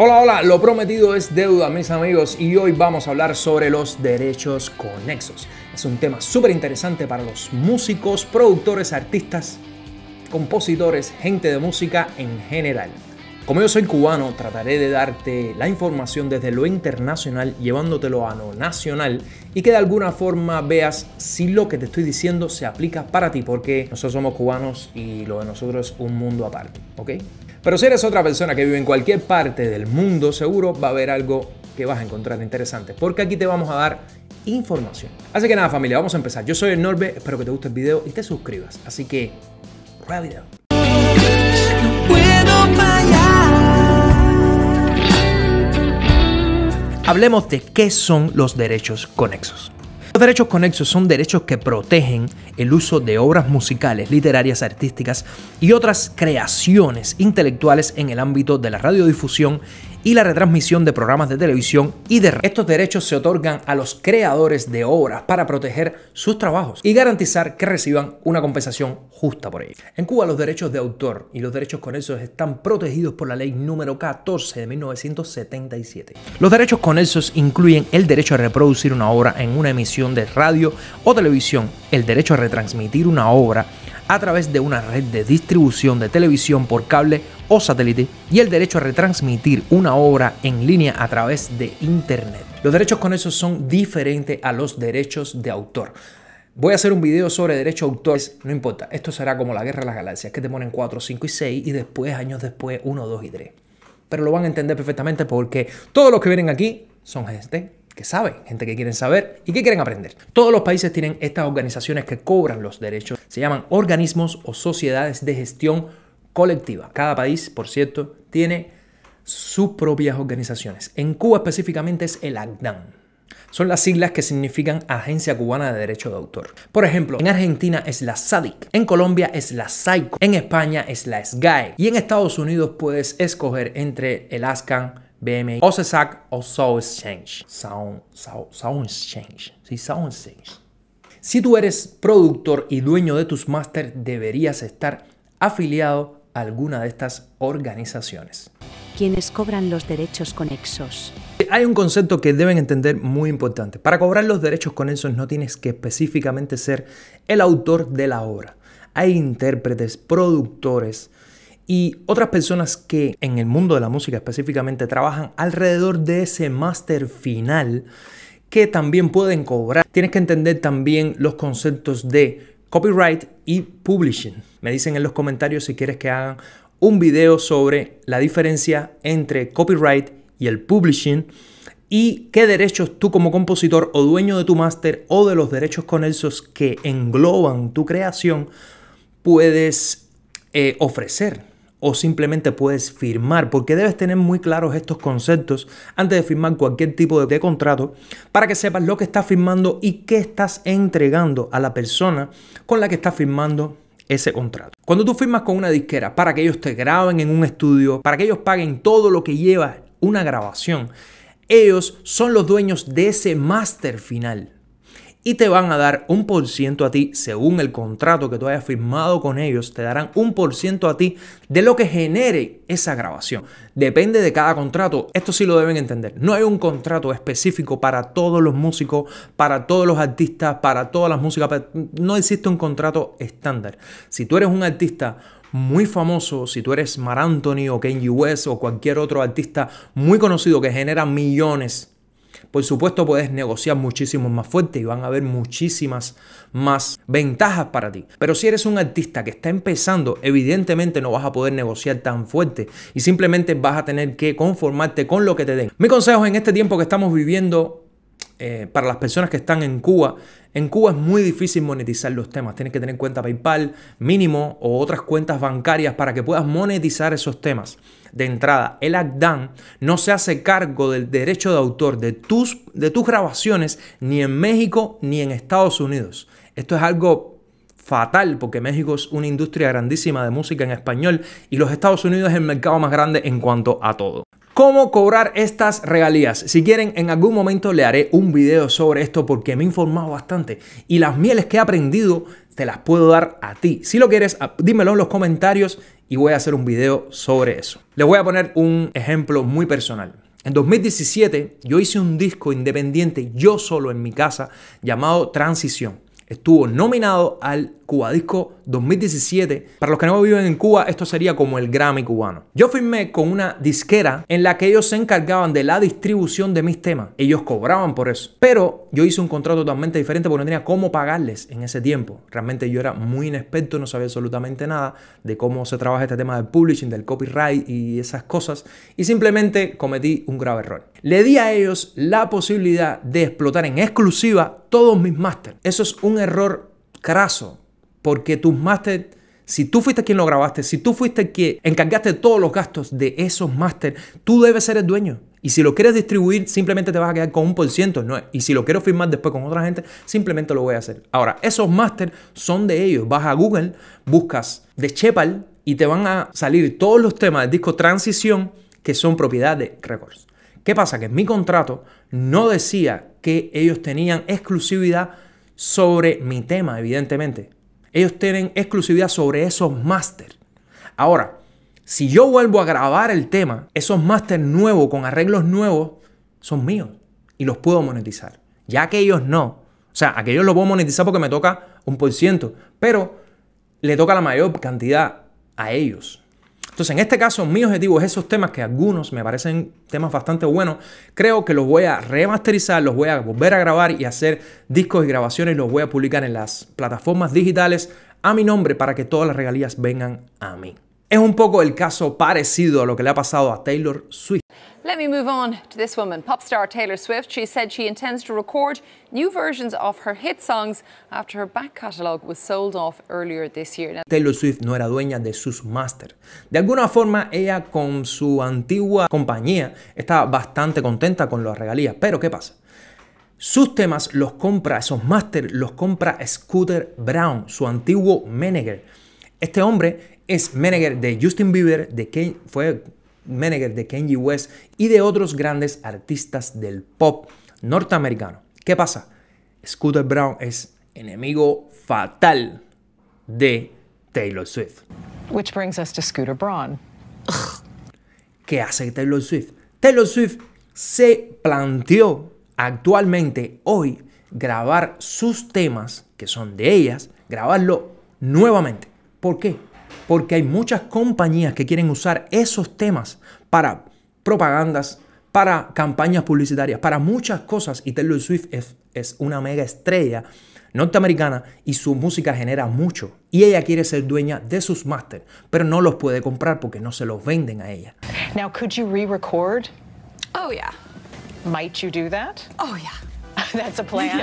Hola, hola, lo prometido es deuda, mis amigos, y hoy vamos a hablar sobre los derechos conexos. Es un tema súper interesante para los músicos, productores, artistas, compositores, gente de música en general. Como yo soy cubano, trataré de darte la información desde lo internacional, llevándotelo a lo nacional y que de alguna forma veas si lo que te estoy diciendo se aplica para ti, porque nosotros somos cubanos y lo de nosotros es un mundo aparte, ¿ok? Pero si eres otra persona que vive en cualquier parte del mundo, seguro va a haber algo que vas a encontrar interesante, porque aquí te vamos a dar información. Así que nada familia, vamos a empezar. Yo soy el Norbe, espero que te guste el video y te suscribas. Así que, rápido. video. Hablemos de qué son los derechos conexos. Los derechos conexos son derechos que protegen el uso de obras musicales, literarias, artísticas y otras creaciones intelectuales en el ámbito de la radiodifusión y la retransmisión de programas de televisión y de radio. Estos derechos se otorgan a los creadores de obras para proteger sus trabajos y garantizar que reciban una compensación justa por ello. En Cuba los derechos de autor y los derechos conexos están protegidos por la ley número 14 de 1977. Los derechos conexos incluyen el derecho a reproducir una obra en una emisión de radio o televisión, el derecho a retransmitir una obra a través de una red de distribución de televisión por cable o satélite y el derecho a retransmitir una obra en línea a través de Internet. Los derechos con esos son diferentes a los derechos de autor. Voy a hacer un video sobre derechos de no importa, esto será como la guerra de las galaxias, que te ponen 4, 5 y 6 y después, años después, 1, 2 y 3. Pero lo van a entender perfectamente porque todos los que vienen aquí son gente que saben, gente que quieren saber y que quieren aprender. Todos los países tienen estas organizaciones que cobran los derechos. Se llaman organismos o sociedades de gestión colectiva. Cada país, por cierto, tiene sus propias organizaciones. En Cuba específicamente es el ACDAN. Son las siglas que significan Agencia Cubana de Derecho de Autor. Por ejemplo, en Argentina es la SADIC, en Colombia es la SAICO, en España es la SGAE y en Estados Unidos puedes escoger entre el ASCAN, BMI o oh, o Sound Exchange. Sound, sound, sound Exchange. Sí, Sound Exchange. Si tú eres productor y dueño de tus másteres, deberías estar afiliado a alguna de estas organizaciones. Quienes cobran los derechos conexos. Hay un concepto que deben entender muy importante. Para cobrar los derechos conexos no tienes que específicamente ser el autor de la obra. Hay intérpretes, productores, y otras personas que en el mundo de la música específicamente trabajan alrededor de ese máster final que también pueden cobrar. Tienes que entender también los conceptos de copyright y publishing. Me dicen en los comentarios si quieres que hagan un video sobre la diferencia entre copyright y el publishing y qué derechos tú como compositor o dueño de tu máster o de los derechos conexos que engloban tu creación puedes eh, ofrecer o simplemente puedes firmar, porque debes tener muy claros estos conceptos antes de firmar cualquier tipo de contrato para que sepas lo que estás firmando y qué estás entregando a la persona con la que estás firmando ese contrato. Cuando tú firmas con una disquera para que ellos te graben en un estudio, para que ellos paguen todo lo que lleva una grabación, ellos son los dueños de ese máster final y te van a dar un por ciento a ti según el contrato que tú hayas firmado con ellos. Te darán un por ciento a ti de lo que genere esa grabación. Depende de cada contrato. Esto sí lo deben entender. No hay un contrato específico para todos los músicos, para todos los artistas, para todas las músicas. No existe un contrato estándar. Si tú eres un artista muy famoso, si tú eres Mar Anthony o kenji West o cualquier otro artista muy conocido que genera millones por supuesto puedes negociar muchísimo más fuerte y van a haber muchísimas más ventajas para ti. Pero si eres un artista que está empezando, evidentemente no vas a poder negociar tan fuerte y simplemente vas a tener que conformarte con lo que te den. Mi consejo en este tiempo que estamos viviendo eh, para las personas que están en Cuba, en Cuba es muy difícil monetizar los temas. Tienes que tener cuenta PayPal mínimo o otras cuentas bancarias para que puedas monetizar esos temas. De entrada, el ACDAN no se hace cargo del derecho de autor de tus, de tus grabaciones ni en México ni en Estados Unidos. Esto es algo fatal porque México es una industria grandísima de música en español y los Estados Unidos es el mercado más grande en cuanto a todo. ¿Cómo cobrar estas regalías? Si quieren, en algún momento le haré un video sobre esto porque me he informado bastante y las mieles que he aprendido te las puedo dar a ti. Si lo quieres, ah, dímelo en los comentarios y voy a hacer un video sobre eso. Les voy a poner un ejemplo muy personal. En 2017 yo hice un disco independiente yo solo en mi casa llamado Transición. Estuvo nominado al Cubadisco 2017. Para los que no viven en Cuba, esto sería como el Grammy cubano. Yo firmé con una disquera en la que ellos se encargaban de la distribución de mis temas. Ellos cobraban por eso. Pero yo hice un contrato totalmente diferente porque no tenía cómo pagarles en ese tiempo. Realmente yo era muy inexperto, no sabía absolutamente nada de cómo se trabaja este tema del publishing, del copyright y esas cosas. Y simplemente cometí un grave error. Le di a ellos la posibilidad de explotar en exclusiva todos mis másteres. Eso es un error craso, porque tus máster, si tú fuiste quien lo grabaste, si tú fuiste el que encargaste todos los gastos de esos máster, tú debes ser el dueño. Y si lo quieres distribuir, simplemente te vas a quedar con un por ciento. ¿no? Y si lo quiero firmar después con otra gente, simplemente lo voy a hacer. Ahora, esos máster son de ellos. Vas a Google, buscas de Chepal y te van a salir todos los temas del disco Transición que son propiedad de Records. ¿Qué pasa? Que mi contrato no decía que ellos tenían exclusividad sobre mi tema, evidentemente. Ellos tienen exclusividad sobre esos máster. Ahora, si yo vuelvo a grabar el tema, esos máster nuevos con arreglos nuevos son míos y los puedo monetizar. Ya que ellos no. O sea, aquellos los puedo monetizar porque me toca un por ciento, pero le toca la mayor cantidad a ellos. Entonces, en este caso, mi objetivo es esos temas que algunos me parecen temas bastante buenos. Creo que los voy a remasterizar, los voy a volver a grabar y hacer discos y grabaciones. Los voy a publicar en las plataformas digitales a mi nombre para que todas las regalías vengan a mí. Es un poco el caso parecido a lo que le ha pasado a Taylor Swift. Let me move on to this woman, pop star Taylor Swift. She said she intends to record new versions of her hit songs after her back catalog was sold off earlier this year. Taylor Swift no era dueña de sus masters. De alguna forma, ella con su antigua compañía estaba bastante contenta con las regalías. Pero, ¿qué pasa? Sus temas los compra, esos masters los compra Scooter Brown, su antiguo manager. Este hombre es manager de Justin Bieber, de quien fue Menegger, de Kenji West y de otros grandes artistas del pop norteamericano. ¿Qué pasa? Scooter Brown es enemigo fatal de Taylor Swift. Which brings us to Scooter ¿Qué hace Taylor Swift? Taylor Swift se planteó actualmente hoy grabar sus temas, que son de ellas, grabarlo nuevamente. ¿Por qué? porque hay muchas compañías que quieren usar esos temas para propagandas, para campañas publicitarias, para muchas cosas. Y Taylor Swift es, una mega estrella norteamericana y su música genera mucho. Y ella quiere ser dueña de sus máster, pero no los puede comprar porque no se los venden a ella. Now, could re-record? Oh yeah. Might you do Oh yeah. That's a plan.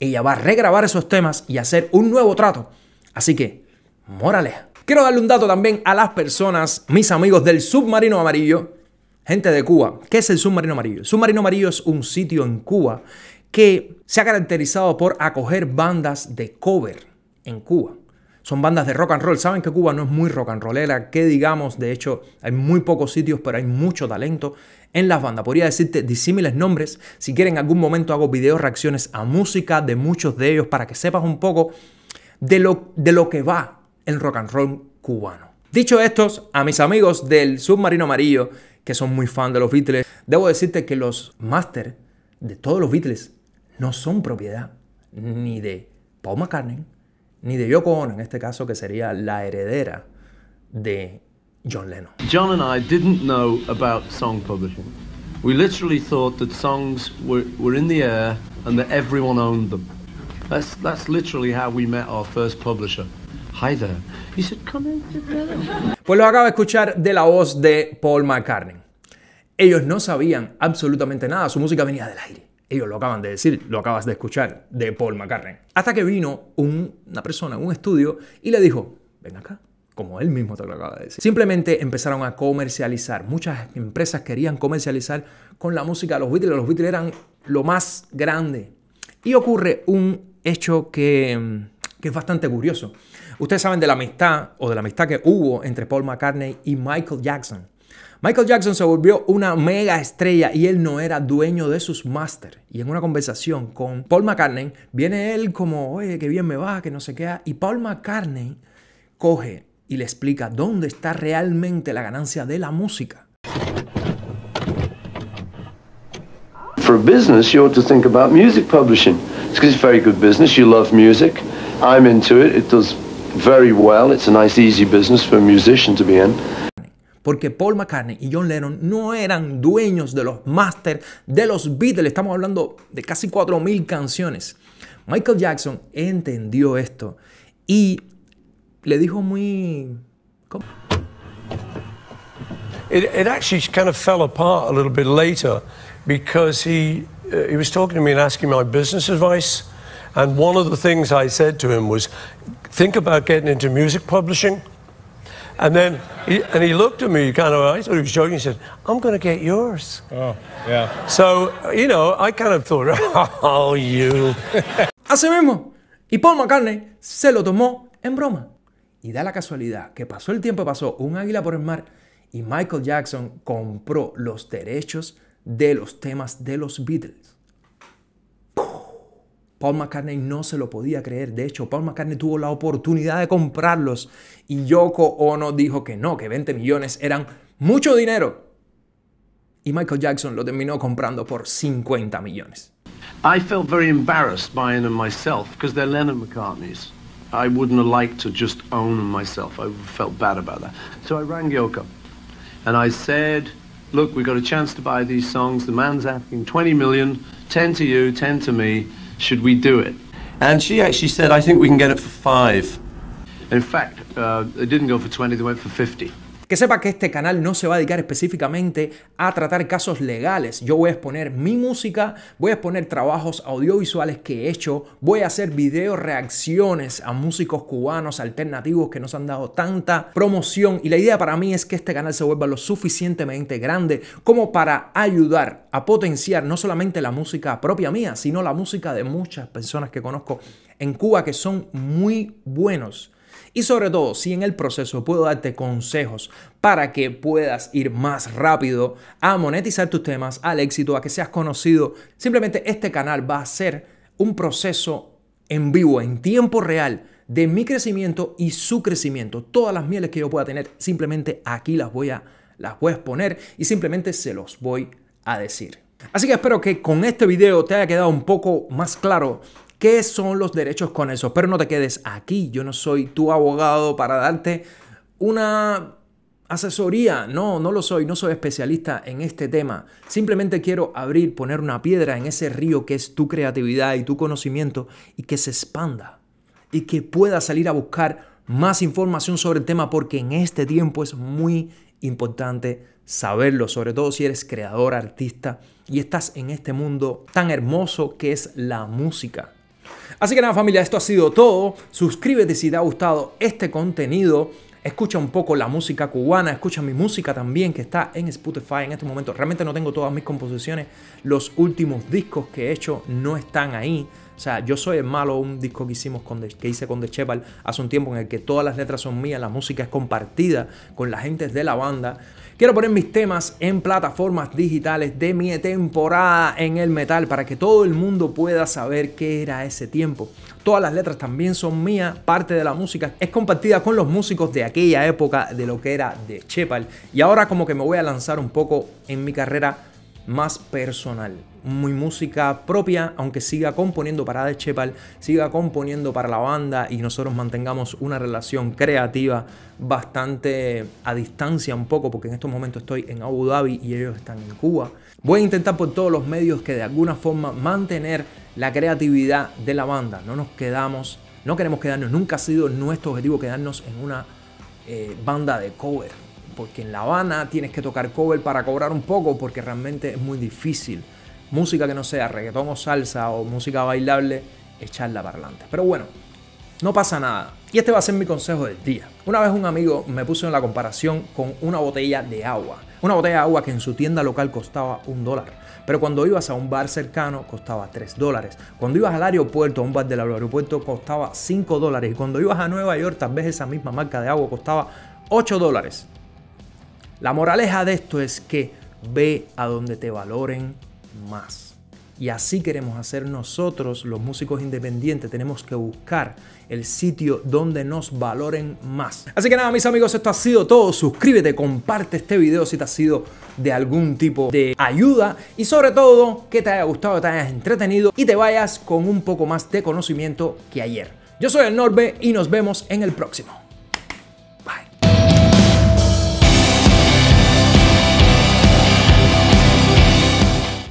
Ella va a regrabar esos temas y hacer un nuevo trato. Así que, moraleja, Quiero darle un dato también a las personas, mis amigos del submarino amarillo, gente de Cuba. ¿Qué es el submarino amarillo? El submarino amarillo es un sitio en Cuba que se ha caracterizado por acoger bandas de cover en Cuba. Son bandas de rock and roll. Saben que Cuba no es muy rock and rollera, que digamos, de hecho, hay muy pocos sitios, pero hay mucho talento en las bandas. Podría decirte disímiles nombres. Si quieren, en algún momento hago videos, reacciones a música de muchos de ellos para que sepas un poco de lo, de lo que va el rock and roll cubano. Dicho esto, a mis amigos del Submarino Amarillo, que son muy fan de los Beatles, debo decirte que los masters de todos los Beatles no son propiedad ni de Paul McCartney, ni de Yoko Ono, en este caso que sería la heredera de John Lennon. John and I didn't know about song publishing. We literally thought that songs were, were in the air and that everyone owned them. That's, that's literally how we met our first publisher. Pues lo acabo de escuchar de la voz de Paul McCartney. Ellos no sabían absolutamente nada, su música venía del aire. Ellos lo acaban de decir, lo acabas de escuchar de Paul McCartney. Hasta que vino una persona, un estudio, y le dijo, ven acá, como él mismo te lo acaba de decir. Simplemente empezaron a comercializar. Muchas empresas querían comercializar con la música de los Beatles. Los Beatles eran lo más grande. Y ocurre un hecho que mm, que es bastante curioso. Ustedes saben de la amistad o de la amistad que hubo entre Paul McCartney y Michael Jackson. Michael Jackson se volvió una mega estrella y él no era dueño de sus máster. Y en una conversación con Paul McCartney, viene él como, oye, qué bien me va, que no se queda. Y Paul McCartney coge y le explica dónde está realmente la ganancia de la música. For business, you ought to think about music publishing. It's, very good business. You love music. I'm into it. It does very well. It's a nice, easy business for a musician to be in. Porque Paul McCartney y John Lennon no eran dueños de los masters de los Beatles. Estamos hablando de casi 4,000 canciones. Michael Jackson entendió esto y le dijo muy... ¿cómo? It, it actually kind of fell apart a little bit later because he, uh, he was talking to me and asking my business advice. And one of the things I said to him was, think about getting into music publishing. And then he, and he looked at me kind of, I thought he was joking. He said, I'm going to get yours. Oh, yeah. So, you know, I kind of thought, oh, you. Así mismo. Y Paul McCartney se lo tomó en broma. Y da la casualidad que pasó el tiempo, pasó un águila por el mar y Michael Jackson compró los derechos de los temas de los Beatles. Paul McCartney no se lo podía creer. De hecho, Paul McCartney tuvo la oportunidad de comprarlos y Yoko Ono dijo que no, que 20 millones eran mucho dinero. Y Michael Jackson lo terminó comprando por 50 millones. I felt very embarrassed buying them myself because they're Lennon McCartney's. I wouldn't have liked to just own them myself. I felt bad about that. So I rang Yoko and I said, look, we got a chance to buy these songs. The man's asking 20 million, 10 to you, 10 to me. Should we do it? And she actually said, I think we can get it for five. In fact, uh, it didn't go for 20, they went for 50. Que sepa que este canal no se va a dedicar específicamente a tratar casos legales. Yo voy a exponer mi música, voy a exponer trabajos audiovisuales que he hecho, voy a hacer video reacciones a músicos cubanos alternativos que nos han dado tanta promoción y la idea para mí es que este canal se vuelva lo suficientemente grande como para ayudar a potenciar no solamente la música propia mía, sino la música de muchas personas que conozco en Cuba que son muy buenos y sobre todo, si en el proceso puedo darte consejos para que puedas ir más rápido a monetizar tus temas, al éxito, a que seas conocido, simplemente este canal va a ser un proceso en vivo, en tiempo real de mi crecimiento y su crecimiento. Todas las mieles que yo pueda tener, simplemente aquí las voy a las voy a exponer y simplemente se los voy a decir. Así que espero que con este video te haya quedado un poco más claro qué son los derechos con eso? Pero no te quedes aquí, yo no soy tu abogado para darte una asesoría. No, no lo soy, no soy especialista en este tema. Simplemente quiero abrir, poner una piedra en ese río que es tu creatividad y tu conocimiento y que se expanda y que puedas salir a buscar más información sobre el tema porque en este tiempo es muy importante saberlo, sobre todo si eres creador, artista y estás en este mundo tan hermoso que es la música. Así que nada familia, esto ha sido todo. Suscríbete si te ha gustado este contenido. Escucha un poco la música cubana, escucha mi música también que está en Spotify en este momento. Realmente no tengo todas mis composiciones, los últimos discos que he hecho no están ahí. O sea, Yo Soy el Malo, un disco que, hicimos con que hice con The Shepard hace un tiempo en el que todas las letras son mías, la música es compartida con la gente de la banda. Quiero poner mis temas en plataformas digitales de mi temporada en el metal para que todo el mundo pueda saber qué era ese tiempo. Todas las letras también son mías, parte de la música es compartida con los músicos de aquella época de lo que era The Chepal. Y ahora como que me voy a lanzar un poco en mi carrera más personal muy música propia, aunque siga componiendo para De Chepal, siga componiendo para la banda y nosotros mantengamos una relación creativa bastante a distancia un poco, porque en estos momentos estoy en Abu Dhabi y ellos están en Cuba. Voy a intentar por todos los medios que de alguna forma mantener la creatividad de la banda. No nos quedamos, no queremos quedarnos, nunca ha sido nuestro objetivo quedarnos en una eh, banda de cover. Porque en La Habana tienes que tocar cover para cobrar un poco, porque realmente es muy difícil música que no sea reggaetón o salsa o música bailable, echarla para adelante. Pero bueno, no pasa nada. Y este va a ser mi consejo del día. Una vez un amigo me puso en la comparación con una botella de agua. Una botella de agua que en su tienda local costaba un dólar. Pero cuando ibas a un bar cercano costaba tres dólares. Cuando ibas al aeropuerto, a un bar del aeropuerto costaba cinco dólares. Y cuando ibas a Nueva York, tal vez esa misma marca de agua costaba 8 dólares. La moraleja de esto es que ve a donde te valoren, más. Y así queremos hacer nosotros, los músicos independientes, tenemos que buscar el sitio donde nos valoren más. Así que nada, mis amigos, esto ha sido todo. Suscríbete, comparte este video si te ha sido de algún tipo de ayuda y sobre todo que te haya gustado, te hayas entretenido y te vayas con un poco más de conocimiento que ayer. Yo soy el Norbe y nos vemos en el próximo.